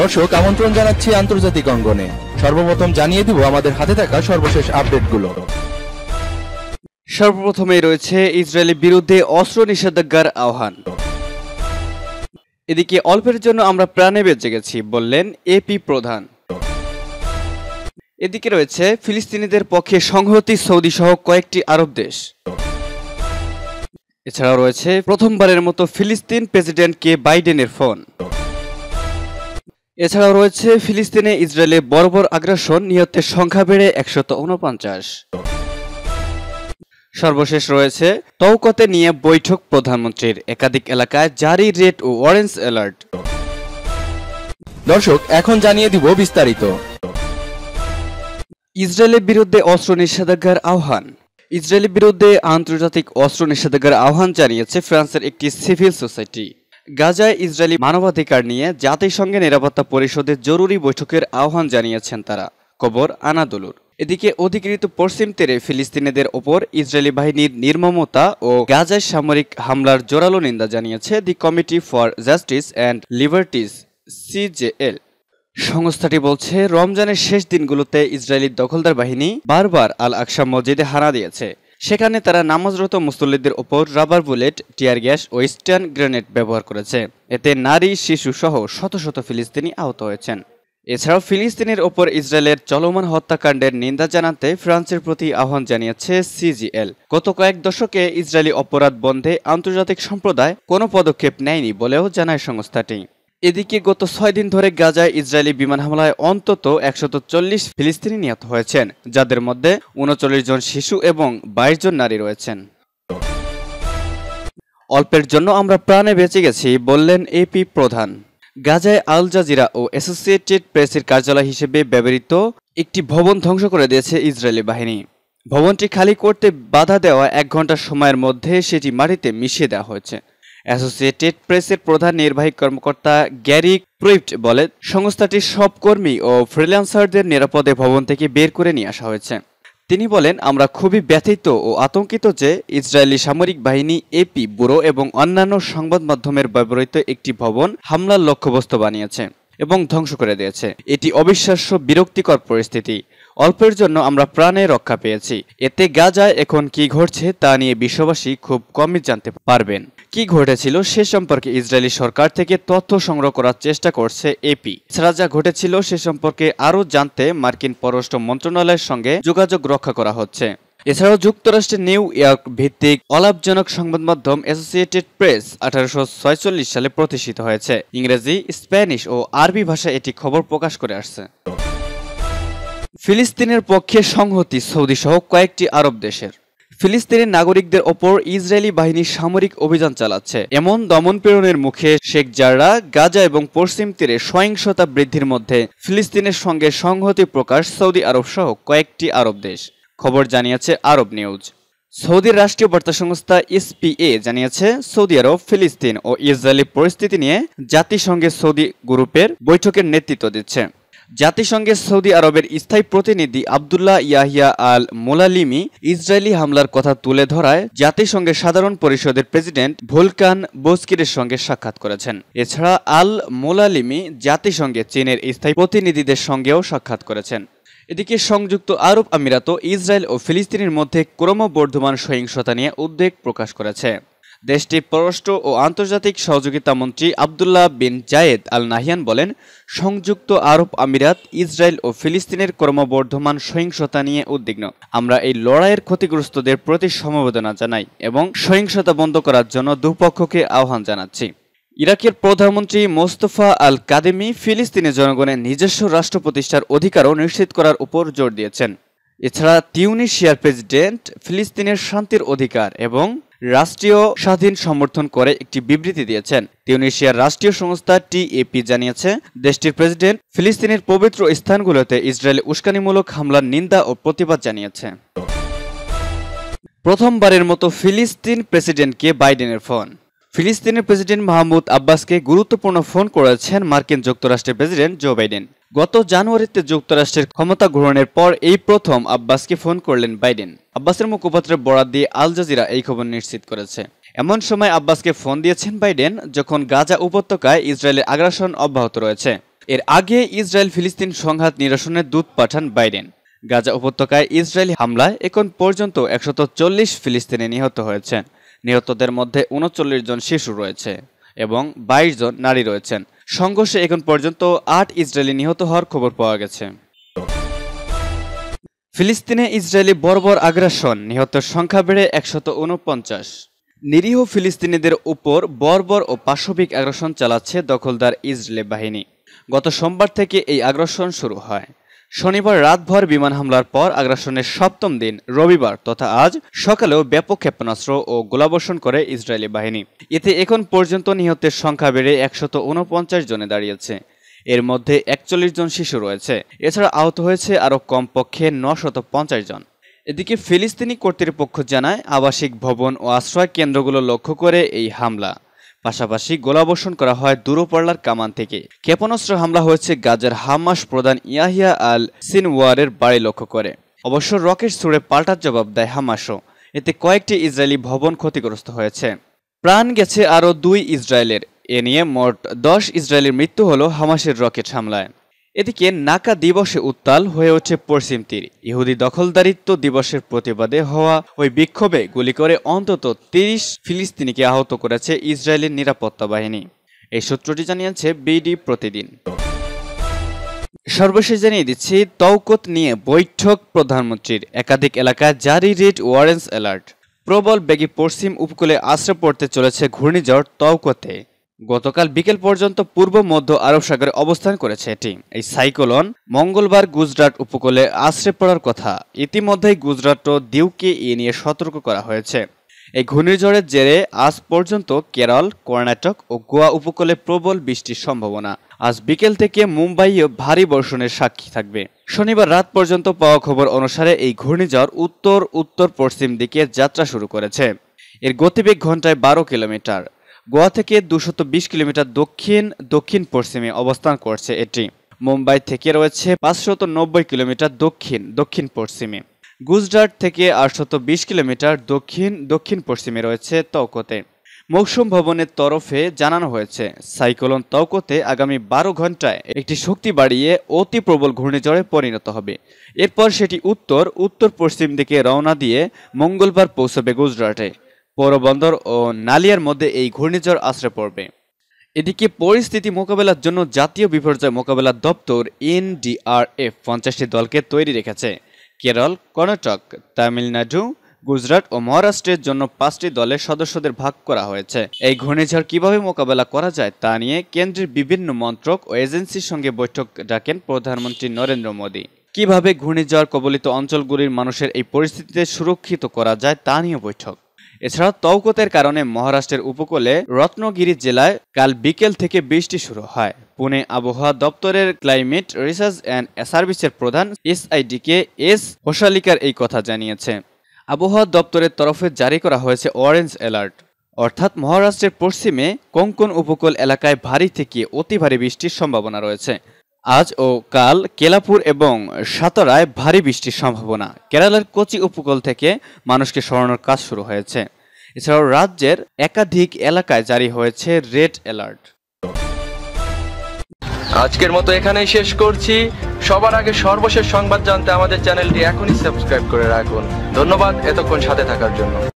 দর্শক আমন্ত্রণ জানাচ্ছি আন্তর্জাতিক অঙ্গনে সর্বপ্রথম জানিয়ে দিব আমাদের হাতে থাকা সর্বশেষ আপডেটগুলো সর্বপ্রথমে রয়েছে ইসরায়েলের বিরুদ্ধে অস্ত্র নিষেধাজ্ঞার আহ্বান এদিকে অল্পের জন্য আমরা প্রাণে বেঁচে গেছি বললেন এপি প্রধান এদিকে রয়েছে ফিলিস্তিনিদের পক্ষে সংহতি সৌদি সহ কয়েকটি আরব দেশ এছাড়াও রয়েছে প্রথমবারের মতো ফিলিস্তিন প্রেসিডেন্ট কে বাইডেনের ফোন এছাড়াও রয়েছে ফিলিস্তিনে ইসরায়েলের বর্বর আগ্রাসন নিহতের সংখ্যা বেড়ে একশত উনপঞ্চাশ সর্বশেষ রয়েছে তৌকতে নিয়ে বৈঠক প্রধানমন্ত্রীর একাধিক এলাকায় জারি রেড ও অরেঞ্জ অ্যালার্ট দর্শক এখন জানিয়ে দিব বিস্তারিত ইসরায়েলের বিরুদ্ধে অস্ত্র নিষেধাজ্ঞার আহ্বান ইসরায়েলের বিরুদ্ধে আন্তর্জাতিক অস্ত্র নিষেধাজ্ঞার আহ্বান জানিয়েছে ফ্রান্সের একটি সিভিল সোসাইটি গাজায় ইসরায়েলি মানবাধিকার নিয়ে জাতিসংঘের নিরাপত্তা পরিষদে জরুরি বৈঠকের আহ্বান জানিয়েছেন তারা কবর আনাদুলুর এদিকে অধিকৃত পশ্চিম তীরে ফিলিস্তিনিদের ওপর ইসরায়েলি বাহিনীর নির্মমতা ও গাজায় সামরিক হামলার জোরালো নিন্দা জানিয়েছে the Committee for Justice and Liberties CJL সংস্থাটি বলছে রমজানের শেষ দিনগুলোতে ইসরায়েলি দখলদার বাহিনী বারবার আল আকসা মসজিদে হানা দিয়েছে সেখানে তারা নামাজরত মুসল্লিদের ওপর রাবার বুলেট টিয়ার গ্যাস ও স্ট্যান গ্রেনেড ব্যবহার করেছে এতে নারী শিশু সহ শত শত ফিলিস্তিনি আহত হয়েছেন এছাড়াও ফিলিস্তিনের ওপর ইসরায়েলের চলমান হত্যাকাণ্ডের নিন্দা জানাতে ফ্রান্সের প্রতি আহ্বান জানিয়েছে সিজিএল গত কয়েক দশকে ইসরায়েলি অপরাধ বন্ধে আন্তর্জাতিক সম্প্রদায় কোনো পদক্ষেপ নেয়নি বলেও জানায় সংস্থাটি এদিকে গত ছয় দিন ধরে গাজায় ইসরায়েলি বিমান হামলায় অন্তত একশত চল্লিশ ফিলিস্তিনি নিহত হয়েছেন যাদের মধ্যে উনচল্লিশ জন শিশু এবং বাইশ জন নারী রয়েছেন অল্পের জন্য আমরা প্রাণে বেঁচে গেছি বললেন এপি প্রধান গাজায় আল জাজিরা ও অ্যাসোসিয়েটেড প্রেসের কার্যালয় হিসেবে ব্যবহৃত একটি ভবন ধ্বংস করে দিয়েছে ইসরায়েলি বাহিনী ভবনটি খালি করতে বাধা দেওয়া এক ঘন্টার সময়ের মধ্যে সেটি মাটিতে মিশিয়ে দেওয়া হয়েছে অ্যাসোসিয়েটেড প্রেসের প্রধান নির্বাহী কর্মকর্তা গ্যারি প্রুইফট বলে সংস্থাটির সব কর্মী ও ফ্রিল্যান্সারদের নিরাপদে ভবন থেকে বের করে নিয়ে আসা হয়েছে তিনি বলেন আমরা খুবই ব্যথিত ও আতঙ্কিত যে ইসরায়েলি সামরিক বাহিনী এপি ব্যুরো এবং অন্যান্য সংবাদ মাধ্যমের ব্যবহৃত একটি ভবন হামলার লক্ষ্যবস্তু বানিয়েছে এবং ধ্বংস করে দিয়েছে এটি অবিশ্বাস্য বিরক্তিকর পরিস্থিতি অল্পের জন্য আমরা প্রাণে রক্ষা পেয়েছি এতে গাজায় এখন কি ঘটছে তা নিয়ে বিশ্ববাসী খুব কমই জানতে পারবেন কি ঘটেছিল সে সম্পর্কে ইসরায়েলি সরকার থেকে তথ্য সংগ্রহ করার চেষ্টা করছে এপি এছাড়া যা ঘটেছিল সে সম্পর্কে আরও জানতে মার্কিন পররাষ্ট্র মন্ত্রণালয়ের সঙ্গে যোগাযোগ রক্ষা করা হচ্ছে এছাড়াও যুক্তরাষ্ট্রের নিউ ইয়র্ক ভিত্তিক অলাভজনক সংবাদ মাধ্যম অ্যাসোসিয়েটেড প্রেস আঠারোশো ছয়চল্লিশ সালে প্রতিষ্ঠিত হয়েছে ইংরেজি স্প্যানিশ ও আরবি ভাষায় এটি খবর প্রকাশ করে আসছে ফিলিস্তিনের পক্ষে সংহতি সৌদি সহ কয়েকটি আরব দেশের ফিলিস্তিনি নাগরিকদের ওপর ইসরায়েলি বাহিনী সামরিক অভিযান চালাচ্ছে এমন দমন প্রেরণের মুখে শেখ জাররা গাজা এবং পশ্চিম তীরে সহিংসতা বৃদ্ধির মধ্যে ফিলিস্তিনের সঙ্গে সংহতি প্রকাশ সৌদি আরব সহ কয়েকটি আরব দেশ খবর জানিয়েছে আরব নিউজ সৌদির রাষ্ট্রীয় বার্তা সংস্থা এসপিএ জানিয়েছে সৌদি আরব ফিলিস্তিন ও ইসরায়েলি পরিস্থিতি নিয়ে জাতিসংঘের সৌদি গ্রুপের বৈঠকের নেতৃত্ব দিচ্ছে জাতিসংঘে সৌদি আরবের স্থায়ী প্রতিনিধি Abdullah Yahya Al Mouallimi Israeli হামলার কথা তুলে ধরায় জাতিসংঘের সাধারণ পরিষদের প্রেসিডেন্ট ভুলকান বোস্কিরের সঙ্গে সাক্ষাৎ করেছেন এছাড়া আল মোলালিমি জাতিসংঘে চীনের স্থায়ী প্রতিনিধিদের সঙ্গেও সাক্ষাৎ করেছেন এদিকে সংযুক্ত আরব আমিরাত ইসরায়েল ও ফিলিস্তিনের মধ্যে ক্রমবর্ধমান সহিংসতা নিয়ে উদ্বেগ প্রকাশ করেছে দেশটির পররাষ্ট্র ও আন্তর্জাতিক সহযোগিতা মন্ত্রী আবদুল্লাহ বিন জায়েদ আল নাহিয়ান বলেন সংযুক্ত আরব আমিরাত ইসরায়েল ও ফিলিস্তিনের ক্রমবর্ধমান সহিংসতা নিয়ে উদ্বিগ্ন আমরা এই লড়াইয়ের ক্ষতিগ্রস্তদের প্রতি সমবেদনা জানাই এবং সহিংসতা বন্ধ করার জন্য দুপক্ষকে আহ্বান জানাচ্ছি ইরাকের প্রধানমন্ত্রী মোস্তফা আল কাদেমি ফিলিস্তিনের জনগণের নিজস্ব রাষ্ট্র প্রতিষ্ঠার অধিকারও নিশ্চিত করার উপর জোর দিয়েছেন এছাড়া তিউনিশিয়ার প্রেসিডেন্ট ফিলিস্তিনের শান্তির অধিকার এবং রাষ্ট্রীয় স্বাধীন সমর্থন করে একটি বিবৃতি দিয়েছেন তিউনিশিয়ার রাষ্ট্রীয় সংস্থা টিএপি জানিয়েছে দেশটির প্রেসিডেন্ট ফিলিস্তিনের পবিত্র স্থানগুলোতে ইসরায়েলে উস্কানিমূলক হামলার নিন্দা ও প্রতিবাদ জানিয়েছে প্রথমবারের মতো ফিলিস্তিন প্রেসিডেন্টকে বাইডেনের ফোন ফিলিস্তিনের প্রেসিডেন্ট মাহমুদ আব্বাসকে গুরুত্বপূর্ণ ফোন করেছেন মার্কিন যুক্তরাষ্ট্রের প্রেসিডেন্ট জো বাইডেন গত জানুয়ারিতে যুক্তরাষ্ট্রের ক্ষমতা গ্রহণের পর এই প্রথম আব্বাসকে ফোন করলেন বাইডেন আব্বাসের মুখপাত্রের বরাদ দিয়ে আল জাজিরা এই খবর নিশ্চিত করেছে এমন সময় আব্বাসকে ফোন দিয়েছেন বাইডেন যখন গাজা উপত্যকায় ইসরায়েলের আগ্রাসন অব্যাহত রয়েছে এর আগে ইসরায়েল ফিলিস্তিন সংঘাত নিরসনের দূত পাঠান বাইডেন গাজা উপত্যকায় ইসরায়েলি হামলায় এখন পর্যন্ত একশত চল্লিশ ফিলিস্তিনি নিহত হয়েছে নিহতদের মধ্যে উনচল্লিশ জন শিশু রয়েছে এবং বাইশ জন নারী রয়েছেন সংঘর্ষে এখন পর্যন্ত আট ইসরায়েলি নিহত হওয়ার খবর পাওয়া গেছে ফিলিস্তিনে ইসরায়েলি বর্বর আগ্রাসন নিহতের সংখ্যা বেড়ে একশত উনপঞ্চাশ নিরীহ ফিলিস্তিনিদের উপর বর্বর ও পাশবিক আগ্রাসন চালাচ্ছে দখলদার ইসরায়েলি বাহিনী গত সোমবার থেকে এই আগ্রাসন শুরু হয় শনিবার রাতভর বিমান হামলার পর আগ্রাসনের সপ্তম দিন রবিবার তথা আজ সকালেও ব্যাপক ক্ষেপণাস্ত্র ও গোলাবর্ষণ করে ইসরায়েলি বাহিনী এতে এখন পর্যন্ত নিহতের সংখ্যা বেড়ে একশত উনপঞ্চাশ জনে দাঁড়িয়েছে এর মধ্যে একচল্লিশ জন শিশু রয়েছে এছাড়া আহত হয়েছে আরও কমপক্ষে নশত পঞ্চাশ জন এদিকে ফিলিস্তিনি কর্তৃপক্ষ জানায় আবাসিক ভবন ও আশ্রয় কেন্দ্রগুলো লক্ষ্য করে এই হামলা পাশাপাশি গোলাবর্ষণ করা হয় দূরপাল্লার কামান থেকে ক্ষেপণাস্ত্র হামলা হয়েছে গাজার হামাস প্রধান ইয়াহিয়া আল সিনওয়ারের বাড়ি লক্ষ্য করে অবশ্য রকেট ছুড়ে পাল্টার জবাব দেয় হামাসও এতে কয়েকটি ইসরায়েলি ভবন ক্ষতিগ্রস্ত হয়েছে প্রাণ গেছে আরও দুই ইসরায়েলের এ নিয়ে মোট দশ ইসরায়েলের মৃত্যু হল হামাসের রকেট হামলায় এদিকে নাকা দিবসে উত্তাল হয়ে ওঠে পশ্চিম তীর ইহুদি দখলদারিত্ব দিবসের প্রতিবাদে হওয়া ওই বিক্ষোভে গুলি করে অন্তত তিরিশ ফিলিস্তিনিকে আহত করেছে ইসরায়েলের নিরাপত্তা বাহিনী এই সূত্রটি জানিয়েছে বিডি প্রতিদিন সর্বশেষ জানিয়ে দিচ্ছি তৌকত নিয়ে বৈঠক প্রধানমন্ত্রীর একাধিক এলাকায় জারি রেড ওয়ারেন্স অ্যালার্ট প্রবল বেগে পশ্চিম উপকূলে আশ্রয় পড়তে চলেছে ঘূর্ণিঝড় তৌকতে গতকাল বিকেল পর্যন্ত পূর্ব মধ্য আরব সাগরে অবস্থান করেছে এটি এই সাইকোলন মঙ্গলবার গুজরাট উপকূলে আশ্রে পড়ার কথা ইতিমধ্যেই গুজরাট ও দিউকে এ নিয়ে সতর্ক করা হয়েছে এই ঘূর্ণিঝড়ের জেরে আজ পর্যন্ত কেরল কর্ণাটক ও গোয়া উপকূলে প্রবল বৃষ্টির সম্ভাবনা আজ বিকেল থেকে মুম্বাইও ভারী বর্ষণের সাক্ষী থাকবে শনিবার রাত পর্যন্ত পাওয়া খবর অনুসারে এই ঘূর্ণিঝড় উত্তর উত্তর পশ্চিম দিকে যাত্রা শুরু করেছে এর গতিবেগ ঘন্টায় বারো কিলোমিটার গোয়া থেকে দুশত কিলোমিটার দক্ষিণ দক্ষিণ পশ্চিমে অবস্থান করছে এটি মুম্বাই থেকে রয়েছে পাঁচশত কিলোমিটার দক্ষিণ দক্ষিণ পশ্চিমে গুজরাট থেকে আটশত কিলোমিটার দক্ষিণ দক্ষিণ পশ্চিমে রয়েছে তৌকোতে মৌসুম ভবনের তরফে জানানো হয়েছে সাইক্লোন তওকোতে আগামী বারো ঘন্টায় একটি শক্তি বাড়িয়ে অতি প্রবল ঘূর্ণিঝড়ে পরিণত হবে এরপর সেটি উত্তর উত্তর পশ্চিম দিকে রওনা দিয়ে মঙ্গলবার পৌঁছবে গুজরাটে পৌরবন্দর ও নালিয়ার মধ্যে এই ঘূর্ণিঝড় আশ্রয় পড়বে এদিকে পরিস্থিতি মোকাবেলার জন্য জাতীয় বিপর্যয় মোকাবেলা দপ্তর এনডিআরএফ পঞ্চাশটি দলকে তৈরি রেখেছে কেরল কর্ণাটক তামিলনাড়ু গুজরাট ও মহারাষ্ট্রের জন্য পাঁচটি দলের সদস্যদের ভাগ করা হয়েছে এই ঘূর্ণিঝড় কিভাবে মোকাবেলা করা যায় তা নিয়ে কেন্দ্রের বিভিন্ন মন্ত্রক ও এজেন্সির সঙ্গে বৈঠক ডাকেন প্রধানমন্ত্রী নরেন্দ্র মোদী কিভাবে ঘূর্ণিঝড় কবলিত অঞ্চলগুলির মানুষের এই পরিস্থিতিতে সুরক্ষিত করা যায় তা নিয়ে বৈঠক এছাড়া তৌকতের কারণে মহারাষ্ট্রের উপকূলে রত্নগিরি জেলায় কাল বিকেল থেকে বৃষ্টি শুরু হয় পুনে আবহাওয়া দপ্তরের ক্লাইমেট রিসার্চ অ্যান্ড সার্ভিসের প্রধান এসআইডিকে এস হোসালিকার এই কথা জানিয়েছে আবহাওয়া দপ্তরের তরফে জারি করা হয়েছে অরেঞ্জ অ্যালার্ট অর্থাৎ মহারাষ্ট্রের পশ্চিমে কোঙ্কন উপকূল এলাকায় ভারী থেকে অতি ভারী বৃষ্টির সম্ভাবনা রয়েছে আজ ও কাল কেলাপুর এবং সাতারায় ভারী বৃষ্টির সম্ভাবনা কেরালার কোচি উপকূল থেকে মানুষকে সরানোর কাজ শুরু হয়েছে এছাড়াও রাজ্যের একাধিক এলাকায় জারি হয়েছে রেড অ্যালার্ট আজকের মতো এখানেই শেষ করছি সবার আগে সর্বশেষ সংবাদ জানতে আমাদের চ্যানেলটি এখনই সাবস্ক্রাইব করে রাখুন ধন্যবাদ এতক্ষণ সাথে থাকার জন্য